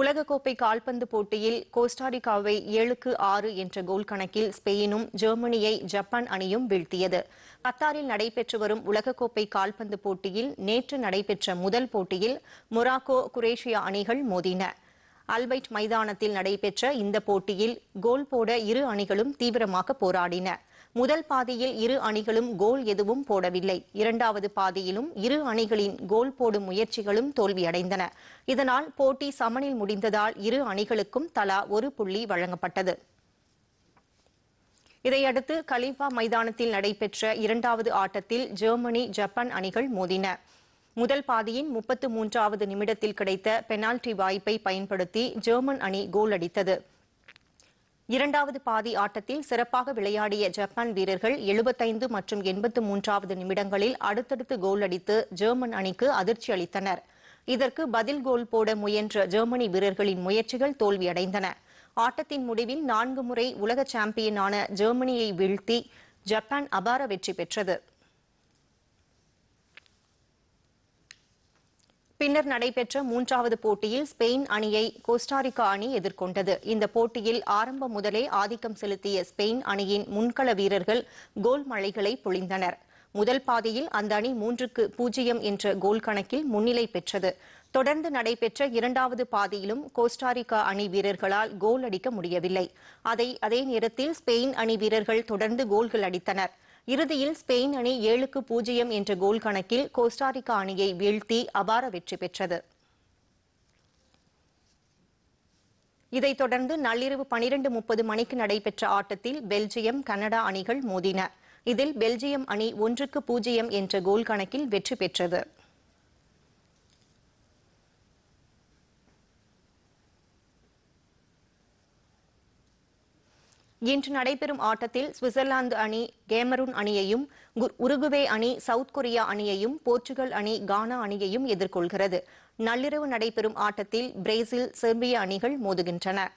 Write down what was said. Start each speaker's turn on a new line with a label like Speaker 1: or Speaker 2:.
Speaker 1: உலகக்கோப்பை கால்பந்து போட்டியில் கோஸ்டாரிகாவை ஏழுக்கு ஆறு என்ற கோல் கணக்கில் ஸ்பெயினும் ஜெர்மனியை ஜப்பான் அணியும் வீழ்த்தியது கத்தாரில் நடைபெற்று வரும் உலகக்கோப்பை கால்பந்து போட்டியில் நேற்று நடைபெற்ற முதல் போட்டியில் மொராக்கோ குரேஷியா அணிகள் மோதின அல்பைட் மைதானத்தில் நடைபெற்ற இந்த போட்டியில் கோல் போட இரு அணிகளும் தீவிரமாக போராடின முதல் பாதியில் இரு அணிகளும் கோல் எதுவும் போடவில்லை இரண்டாவது பாதியிலும் இரு அணிகளின் கோல் போடும் முயற்சிகளும் தோல்வியடைந்தன இதனால் போட்டி சமனில் முடிந்ததால் இரு அணிகளுக்கும் தலா ஒரு புள்ளி வழங்கப்பட்டது இதையடுத்து கலீஃபா மைதானத்தில் நடைபெற்ற இரண்டாவது ஆட்டத்தில் ஜெர்மனி ஜப்பான் அணிகள் மோதின முதல் பாதியின் முப்பத்து மூன்றாவது நிமிடத்தில் கிடைத்த பெனால்டி வாய்ப்பை பயன்படுத்தி ஜெர்மன் அணி கோல் அடித்தது இரண்டாவது பாதி ஆட்டத்தில் சிறப்பாக விளையாடிய ஜப்பான் வீரர்கள் எழுபத்தைந்து மற்றும் எண்பத்து மூன்றாவது நிமிடங்களில் அடுத்தடுத்து கோல் அடித்து ஜெர்மன் அணிக்கு அதிர்ச்சி அளித்தனர் இதற்கு பதில் கோல் போட முயன்ற ஜெர்மனி வீரர்களின் முயற்சிகள் தோல்வியடைந்தன ஆட்டத்தின் முடிவில் நான்கு முறை உலக சாம்பியனான ஜெர்மனியை வீழ்த்தி ஜப்பான் அபார வெற்றி பெற்றது பின்னர் நடைபெற்ற மூன்றாவது போட்டியில் ஸ்பெயின் அணியை கோஸ்டாரிக்கா அணி எதிர்கொண்டது இந்த போட்டியில் ஆரம்பம் முதலே ஆதிக்கம் செலுத்திய ஸ்பெயின் அணியின் முன்கள வீரர்கள் கோல் மழைகளை பொழிந்தனர் முதல் பாதையில் அந்த அணி மூன்றுக்கு பூஜ்ஜியம் என்ற கோல் கணக்கில் முன்னிலை பெற்றது தொடர்ந்து நடைபெற்ற இரண்டாவது பாதியிலும் கோஸ்டாரிக்கா அணி வீரர்களால் கோல் அடிக்க முடியவில்லை அதை அதே நேரத்தில் ஸ்பெயின் அணி வீரர்கள் தொடர்ந்து கோல்கள் அடித்தனா் இறுதியில் ஸ்பெயின் அணி ஏழுக்கு பூஜ்ஜியம் என்ற கோல் கணக்கில் கோஸ்டாரிக்கா அணியை வீழ்த்தி அபார வெற்றி பெற்றது இதைத் தொடர்ந்து நள்ளிரவு பனிரண்டு முப்பது மணிக்கு நடைபெற்ற ஆட்டத்தில் பெல்ஜியம் கனடா அணிகள் மோதின இதில் பெல்ஜியம் அணி ஒன்றுக்கு பூஜ்ஜியம் என்ற கோல் கணக்கில் வெற்றி பெற்றது இன்று நடைபெறும் ஆட்டத்தில் சுவிட்சர்லாந்து அணி கேமரூன் அணியையும் உருகுவே அணி சவுத் கொரியா அணியையும் போர்ச்சுகல் அணி கானா அணியையும் எதிர்கொள்கிறது நள்ளிரவு நடைபெறும் ஆட்டத்தில் பிரேசில் செர்பியா அணிகள் மோதுகின்றன